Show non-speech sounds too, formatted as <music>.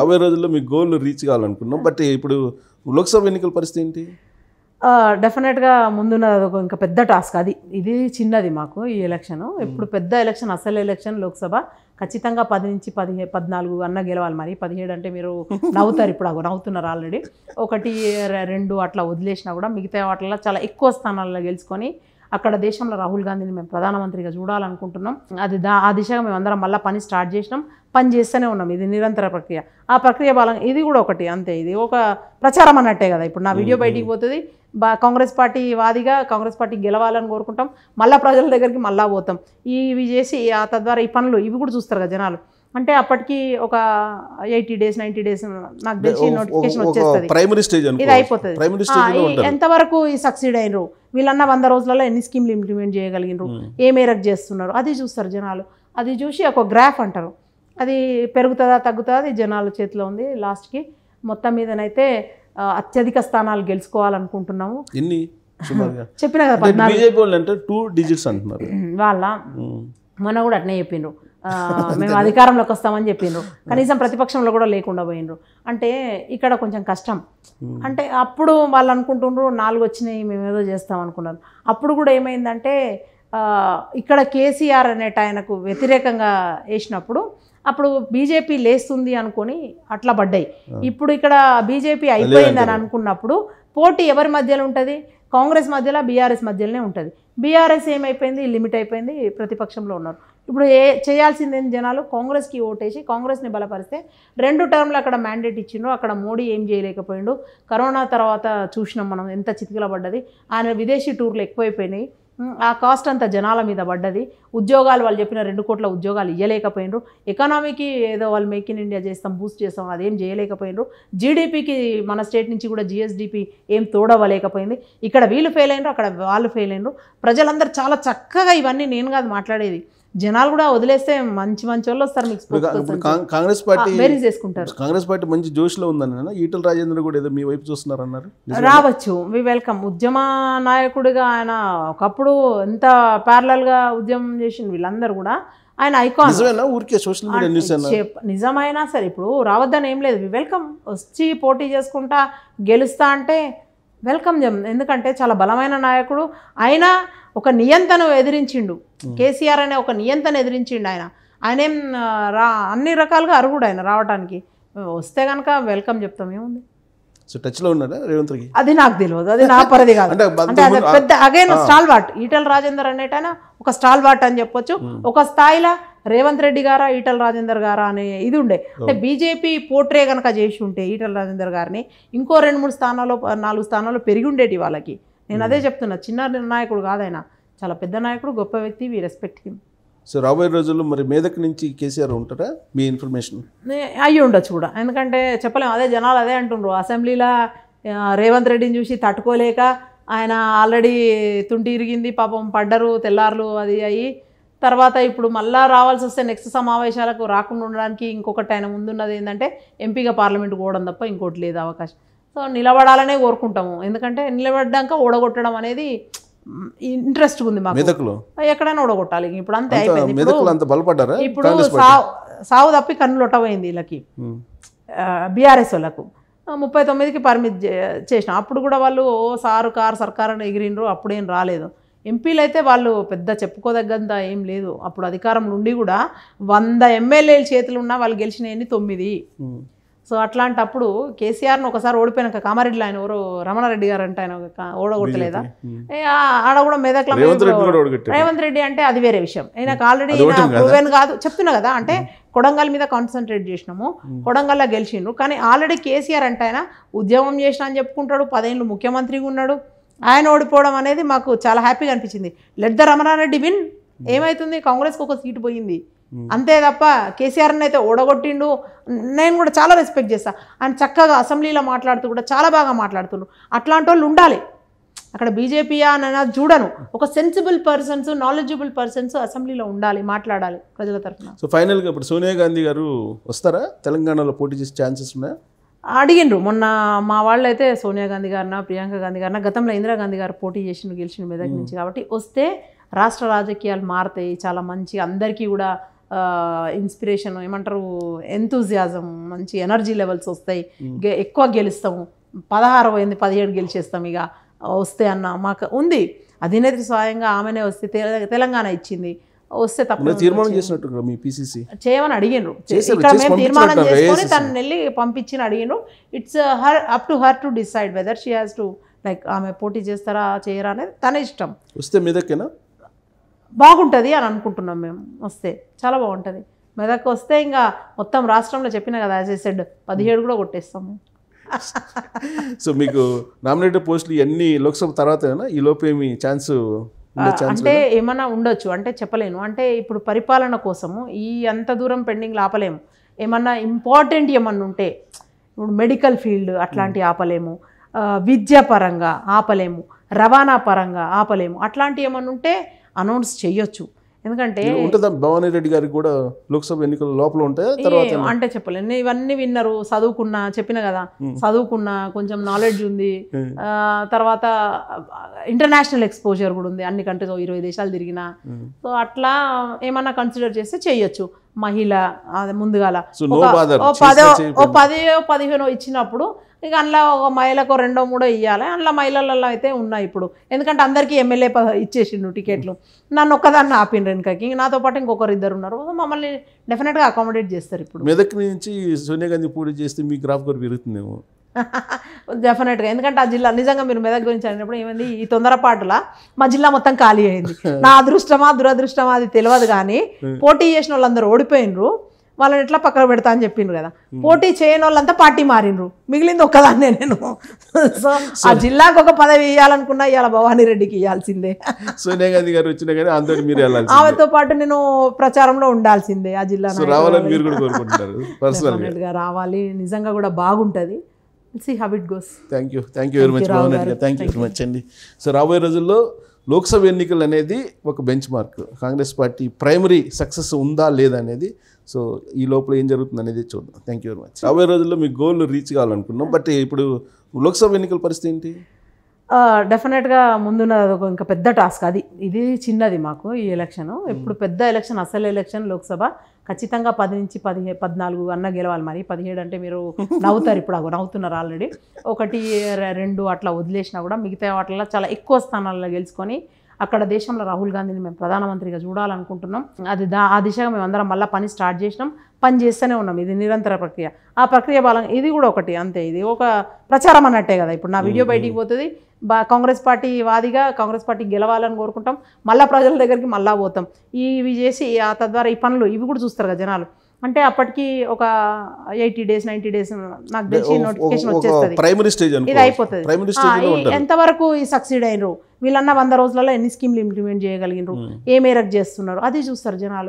యాభై రోజుల్లో మీ goal reach కావాలనుకున్నాం but ఇప్పుడు లోక్సభ ఎన్నికల పరిస్థితి ఏంటి డెఫినెట్గా ముందున్న ఇంకా పెద్ద టాస్క్ అది ఇది చిన్నది మాకు ఈ ఎలక్షన్ hmm. ఇప్పుడు పెద్ద ఎలక్షన్ అసలు ఎలక్షన్ లోక్సభ ఖచ్చితంగా పది నుంచి పదిహే పద్నాలుగు అన్న గెలవాలి మరి పదిహేడు అంటే మీరు నవ్వుతారు ఇప్పుడు నవ్వుతున్నారు ఆల్రెడీ ఒకటి రెండు అట్లా వదిలేసినా కూడా మిగతా వాటిల్లో చాలా ఎక్కువ స్థానాల్లో గెలుచుకొని అక్కడ దేశంలో రాహుల్ గాంధీని మేము ప్రధానమంత్రిగా చూడాలనుకుంటున్నాం అది దా ఆ దిశగా మేము అందరం మళ్ళీ పని స్టార్ట్ చేసినాం పని చేస్తూనే ఉన్నాం ఇది నిరంతర ప్రక్రియ ఆ ప్రక్రియ బాలం ఇది కూడా ఒకటి అంతే ఇది ఒక ప్రచారం అన్నట్టే కదా ఇప్పుడు నా వీడియో బయటికి పోతుంది బా కాంగ్రెస్ పార్టీ వాదిగా కాంగ్రెస్ పార్టీ గెలవాలని కోరుకుంటాం మళ్ళీ ప్రజల దగ్గరికి మళ్ళీ పోతాం ఇవి చేసి తద్వారా ఈ పనులు ఇవి కూడా చూస్తారు కదా జనాలు అంటే అప్పటికి ఒక ఎయిటీ డేస్ నైన్టీ డేస్ నాకు తెలిసి నోటిఫికేషన్ వచ్చేస్తుంది ప్రైమరీ స్టేజ్ ఇది అయిపోతుంది ఎంతవరకు సక్సీడ్ అయినరు వీళ్ళన్నా వంద రోజులలో ఎన్ని స్కీమ్లు ఇంప్లిమెంట్ చేయగలిగినరు ఏ మేరకు చేస్తున్నారు అది చూస్తారు జనాలు అది చూసి ఒక గ్రాఫ్ అంటారు అది పెరుగుతుందా తగ్గుతుందా అది జనాల చేతిలో ఉంది లాస్ట్కి మొత్తం మీదనైతే అత్యధిక స్థానాలు గెలుచుకోవాలనుకుంటున్నాము చెప్పిన కదా వాళ్ళ మన కూడా అట్నే చెప్పిండ్రు <laughs> మేము అధికారంలోకి వస్తామని చెప్పిండ్రు <laughs> కనీసం ప్రతిపక్షంలో కూడా లేకుండా పోయిండ్రు అంటే ఇక్కడ కొంచెం కష్టం అంటే అప్పుడు వాళ్ళు అనుకుంటుండ్రు నాలుగు వచ్చినాయి మేము ఏదో చేస్తాం అనుకున్నారు అప్పుడు కూడా ఏమైందంటే ఇక్కడ కేసీఆర్ అనేట ఆయనకు వ్యతిరేకంగా వేసినప్పుడు అప్పుడు బీజేపీ లేస్తుంది అనుకొని అట్లా పడ్డాయి ఇప్పుడు ఇక్కడ బీజేపీ అయిపోయిందని అనుకున్నప్పుడు పోటీ ఎవరి మధ్యలో ఉంటుంది కాంగ్రెస్ మధ్యలో బీఆర్ఎస్ మధ్యలోనే ఉంటుంది బీఆర్ఎస్ ఏమైపోయింది లిమిట్ అయిపోయింది ప్రతిపక్షంలో ఉన్నారు ఇప్పుడు ఏ చేయాల్సింది జనాలు కాంగ్రెస్కి ఓటేసి కాంగ్రెస్ని బలపరిస్తే రెండు టర్మ్లు అక్కడ మ్యాండేట్ ఇచ్చిండ్రు అక్కడ మోడీ ఏం చేయలేకపోయిండు కరోనా తర్వాత చూసినాం మనం ఎంత చితికిల పడ్డది ఆయన విదేశీ టూర్లు ఎక్కువైపోయినాయి ఆ కాస్ట్ అంతా జనాల మీద పడ్డది ఉద్యోగాలు వాళ్ళు చెప్పిన రెండు కోట్ల ఉద్యోగాలు ఇవ్వలేకపోయినరు ఎకానమీకి ఏదో వాళ్ళు మేక్ ఇన్ ఇండియా చేస్తాం బూస్ట్ చేస్తాం అదేం చేయలేకపోయినరు జీడిపికి మన స్టేట్ నుంచి కూడా జిఎస్డిపి ఏం తోడవ్వలేకపోయింది ఇక్కడ వీళ్ళు ఫెయిల్ అయినరు అక్కడ వాళ్ళు ఫెయిల్ అయినరు ప్రజలందరూ చాలా చక్కగా ఇవన్నీ నేను కాదు మాట్లాడేది జనాలు కూడా వదిలేస్తే మంచి మంచి వాళ్ళు వస్తారు మీకు కాంగ్రెస్ పార్టీ మేరీ చేసుకుంటారు కాంగ్రెస్ పార్టీ మంచి జోష్లో ఉందని ఈటల రాజేంద్ర కూడా ఏదో మీ వైపు చూస్తున్నారు అన్నారు రావచ్చు వి వెల్కమ్ ఉద్యమ నాయకుడిగా ఆయన ఒకప్పుడు ఎంత గా ఉద్యమం చేసిన వీళ్ళందరూ కూడా ఆయన ఐకాన్ ఊరికే సోషల్ మీడియా నిజమైనా సరే ఇప్పుడు రావద్దని ఏం లేదు వెల్కమ్ వచ్చి పోటీ చేసుకుంటా గెలుస్తా అంటే వెల్కమ్ జమ్ ఎందుకంటే చాలా బలమైన నాయకుడు ఆయన ఒక నియంత్రణ ఎదిరించిండు కేసీఆర్ అనే ఒక నియంత్రణ ఎదిరించిండు ఆయన ఆయనేం రా అన్ని రకాలుగా అరుగుడు ఆయన రావడానికి వస్తే కనుక వెల్కమ్ చెప్తాం ఏముంది సో టచ్లో ఉన్నాడా రేవంత్ రెడ్డి అది నాకు తెలియదు అది నా పరిధి కాదు అంటే పెద్ద again stalwart Etela Rajender అనేటైనా ఒక స్టాల్ వాట్ అని చెప్పొచ్చు ఒక స్థాయిలో రేవంత్ రెడ్డి గారా ఈటల రాజేందర్ గారా అనే ఇది ఉండే అంటే బీజేపీ పోట్రే కనుక చేసి ఉంటే ఈటల రాజేందర్ గారిని ఇంకో రెండు మూడు స్థానాల్లో నాలుగు స్థానాల్లో పెరిగి ఉండేటి వాళ్ళకి నేను అదే చెప్తున్నా చిన్న నాయకుడు కాదైనా చాలా పెద్ద నాయకుడు గొప్ప వ్యక్తి వి రెస్పెక్ట్ హిమ్ సో రాబోయే రోజుల్లో మరి మేదక్ నుంచి కేసీఆర్ ఉంటారా మీ ఇన్ఫర్మేషన్ అయ్యి ఉండొచ్చు కూడా ఎందుకంటే చెప్పలేము అదే జనాలు అదే అంటుండ్రు అసెంబ్లీలో రేవంత్ రెడ్డిని చూసి తట్టుకోలేక ఆయన ఆల్రెడీ తుంటి ఇరిగింది పాపం పడ్డరు తెల్లార్లు అది అయ్యి తర్వాత ఇప్పుడు మళ్ళా రావాల్సి వస్తే నెక్స్ట్ సమావేశాలకు రాకుండా ఉండడానికి ఇంకొకటి ఆయన ముందున్నది ఏంటంటే ఎంపీగా పార్లమెంట్ కూడా తప్ప ఇంకోటి లేదు అవకాశం సో నిలబడాలనే కోరుకుంటాము ఎందుకంటే నిలబడ్డాక ఓడగొట్టడం అనేది ఇంట్రెస్ట్ ఉంది మాకు ఎక్కడైనా ఓడగొట్టాలి ఇప్పుడు అంతే అయిపోయింది ఇప్పుడు సావు తప్పి కన్నులొట్టబోయింది వీళ్ళకి బీఆర్ఎస్ వాళ్ళకు ముప్పై తొమ్మిదికి పర్మిట్ చేసినాం అప్పుడు కూడా వాళ్ళు ఓ సారు కారు సర్కారు ఎగిరిండ్రు అప్పుడేం రాలేదు ఎంపీలు అయితే వాళ్ళు పెద్ద చెప్పుకోదగ్గంత ఏం లేదు అప్పుడు అధికారంలో ఉండి కూడా వంద ఎమ్మెల్యేల చేతులు ఉన్నా వాళ్ళు గెలిచినవి తొమ్మిది సో అట్లాంటప్పుడు కేసీఆర్ను ఒకసారి ఓడిపోయినాక కామారెడ్డిలో ఆయన ఎవరు రమణారెడ్డి గారు అంటే ఆయన ఓడగొట్టలేదా ఆడ కూడా మెదక్ల రేవంత్ రెడ్డి అంటే అది వేరే విషయం ఆయనకు ఆల్రెడీ ప్రూవెన్ కాదు చెప్తున్నా కదా అంటే కొడంగల్ మీద కాన్సన్ట్రేట్ చేసినాము కొడంగల్ గెలిచిండ్రు కానీ ఆల్రెడీ కేసీఆర్ అంటే ఆయన ఉద్యమం చేసిన అని చెప్పుకుంటాడు పదేళ్ళు ముఖ్యమంత్రిగా ఉన్నాడు ఆయన ఓడిపోవడం అనేది మాకు చాలా హ్యాపీగా అనిపించింది లెట్ ద రమణారెడ్డి విన్ ఏమైతుంది కాంగ్రెస్కి ఒక సీటు పోయింది hmm. అంతే తప్ప కేసీఆర్ అయితే ఓడగొట్టిండు నేను కూడా చాలా రెస్పెక్ట్ చేస్తాను ఆయన చక్కగా అసెంబ్లీలో మాట్లాడుతూ కూడా చాలా బాగా మాట్లాడుతున్నాడు అట్లాంటి వాళ్ళు ఉండాలి అక్కడ బీజేపీయా అని చూడను ఒక సెన్సిబుల్ పర్సన్స్ నాలెడ్జబుల్ పర్సన్స్ అసెంబ్లీలో ఉండాలి మాట్లాడాలి ప్రజల తరఫున సో ఫైనల్గా ఇప్పుడు సోనియా గాంధీ గారు వస్తారా తెలంగాణలో పోటీ చేసే ఛాన్సెస్ ఉన్నాయా అడిగిండ్రు మొన్న మా వాళ్ళు అయితే సోనియా గాంధీ గారిన ప్రియాంక గాంధీ గారిన గతంలో ఇందిరాగాంధీ గారు పోటీ చేసిన గెలిచిన మెదక్ నుంచి కాబట్టి వస్తే రాష్ట్ర రాజకీయాలు మారుతాయి చాలా మంచి అందరికీ కూడా ఇన్స్పిరేషన్ ఏమంటారు ఎంతూజియాజం మంచి ఎనర్జీ లెవెల్స్ వస్తాయి ఎక్కువ గెలుస్తాము పదహారు ఎనిమిది పదిహేడు గెలిచేస్తాం ఇక వస్తే అన్న మాకు ఉంది అధినేత్రి స్వయంగా ఆమెనే వస్తే తెలంగాణ ఇచ్చింది వస్తే తప్ప తీర్మానం చేసినట్టు మీ పిసిసి చేయమని అడిగినరు ఇక్కడ మేము తీర్మానం చేసుకొని తను వెళ్ళి పంపించిన అడిగిండ్రు it's her up to her to decide whether she has to like ఆమె పోటీ చేస్తారా చేయరా అనేది తన ఇష్టం వస్తే మీదకేనా బాగుంటుంది అని అనుకుంటున్నాం మేము వస్తే చాలా బాగుంటుంది మెదక్ వస్తే ఇంకా మొత్తం రాష్ట్రంలో చెప్పిన కదా యాజ్ సెడ్ పదిహేడు కూడా కొట్టేస్తాము సో <laughs> మీకు నామినేటెడ్ పోస్టులు ఇవన్నీ లోక్సభ తర్వాత ఈ లోపేమి ఛాన్స్ అంటే ఏమైనా ఉండొచ్చు అంటే చెప్పలేను అంటే ఇప్పుడు పరిపాలన కోసము ఈ అంత దూరం పెండింగ్ ఆపలేము ఏమన్నా ఇంపార్టెంట్ ఏమన్నా ఉంటే ఇప్పుడు మెడికల్ ఫీల్డ్ అట్లాంటి ఆపలేము విద్యాపరంగా ఆపలేము రవాణా పరంగా ఆపలేము అట్లాంటి ఏమన్నా ఉంటే అనౌన్స్ చేయొచ్చు ఎందుకంటే ఉంటుందా భవానీ రెడ్డి గారికి కూడా లోక్సభ ఎన్నికల లోపల ఉంటాయి అంటే చెప్పలేను ఇవన్నీ విన్నారు చదువుకున్నా చెప్పిన కదా చదువుకున్నా కొంచెం నాలెడ్జ్ ఉంది తర్వాత ఇంటర్నేషనల్ ఎక్స్పోజర్ కూడా ఉంది అన్ని కంట్రీస్ ఇరవై దేశాలు తిరిగిన సో అట్లా ఏమన్నా కన్సిడర్ చేస్తే చేయొచ్చు మహిళ ముందుగాల ఓ పదో ఓ పదో పదిహేనో ఇచ్చినప్పుడు ఇక అందులో ఒక మహిళకు రెండో మూడో ఇవ్వాలి అందులో మహిళలలో అయితే ఉన్నాయి ఇప్పుడు ఎందుకంటే అందరికీ ఎమ్మెల్యే ఇచ్చేసిండు టికెట్లు నన్ను ఒక్కదాన్ని ఆపిండ్రు వెనుకకి నాతో పాటు ఇంకొకరు ఇద్దరు ఉన్నారు మమ్మల్ని డెఫినెట్గా అకామిడేట్ చేస్తారు ఇప్పుడు మెదక్ నుంచి సోనియా గాంధీ పోటీ చేస్తే మీ గ్రాఫ్ గారు పెరుగుతుందేమో <laughs> డెఫినెట్గా ఎందుకంటే ఆ జిల్లా నిజంగా మీరు మెదక్ గురించి అడిగినప్పుడు ఏమైంది ఈ తొందరపాటులా మా జిల్లా మొత్తం ఖాళీ అయింది <laughs> నా అదృష్టమా దురదృష్టమా అది తెలియదు కానీ hmm. పోటీ చేసిన వాళ్ళందరూ ఓడిపోయినరు వాళ్ళని ఎట్లా పక్కన పెడతా అని చెప్పిండ్రు కదా hmm. పోటీ చేయని వాళ్ళంతా పార్టీ మారిండ్రు మిగిలింది ఒక్కదాన్నే నేను సో <laughs> ఆ జిల్లాకు ఒక పదవి ఇవ్వాలనుకున్నా ఇవాళ భవానీ రెడ్డికి ఇవ్వాల్సిందే <laughs> సోనియా గాంధీ గారు వచ్చినా కానీ మీరు ఆమెతో పాటు నేను ప్రచారంలో ఉండాల్సిందే ఆ జిల్లా రావాలని మీరు కూడా రావాలి నిజంగా కూడా బాగుంటుంది goes thank you thank you very much బాగున్నారు థ్యాంక్ యూ వెరీ మచ్ అండి సో రాబోయే రోజుల్లో లోక్సభ ఎన్నికలు అనేది ఒక bench mark Congress party primary success ఉందా లేదా అనేది సో ఈ లోపల ఏం జరుగుతుంది అనేది చూద్దాం థ్యాంక్ యూ వెరీ మచ్ రాబోయే రోజుల్లో మీ గోల్ రీచ్ కావాలనుకున్నాం బట్ ఇప్పుడు లోక్సభ ఎన్నికల పరిస్థితి ఏంటి డెఫినెట్గా ముందున్న ఇంకా పెద్ద టాస్క్ అది ఇది చిన్నది మాకు ఈ ఎలక్షన్ ఇప్పుడు పెద్ద ఎలక్షన్ అసలు ఎలక్షన్ లోక్సభ ఖచ్చితంగా పది నుంచి పదిహే పద్నాలుగు అన్న గెలవాలి మరి పదిహేడు అంటే మీరు నవ్వుతారు ఇప్పుడు నవ్వుతున్నారు ఆల్రెడీ ఒకటి రెండు అట్లా వదిలేసినా కూడా మిగతా వాటిల్లో చాలా ఎక్కువ స్థానాల్లో గెలుచుకొని అక్కడ దేశంలో రాహుల్ గాంధీని మేము ప్రధానమంత్రిగా చూడాలనుకుంటున్నాం అది దా ఆ దిశగా మేము అందరం మళ్ళీ పని స్టార్ట్ చేసినాం పని చేస్తూనే ఉన్నాం ఇది నిరంతర ప్రక్రియ ఆ ప్రక్రియ బలం ఇది కూడా ఒకటి అంతే ఇది ఒక ప్రచారం అన్నట్టే కదా ఇప్పుడు నా వీడియో బయటికి పోతుంది బా కాంగ్రెస్ పార్టీ వాదిగా కాంగ్రెస్ పార్టీ గెలవాలని కోరుకుంటాం మళ్ళీ ప్రజల దగ్గరికి మళ్ళీ పోతాం ఇవి చేసి ఆ తద్వారా ఈ పనులు ఇవి కూడా చూస్తారు కదా జనాలు అంటే అప్పటికి ఒక ఎయిటీ డేస్ నైన్టీ డేస్ నాకు తెలిసి నోటిఫికేషన్ వచ్చేస్తుంది ప్రైమరీ ఇది అయిపోతుంది సక్సీడ్ అయినరు వీళ్ళన్నా వంద రోజులలో ఎన్ని స్కీమ్లు ఇంప్లిమెంట్ చేయగలిగినరు hmm. ఏ మేరకు చేస్తున్నారు అది చూస్తారు జనాలు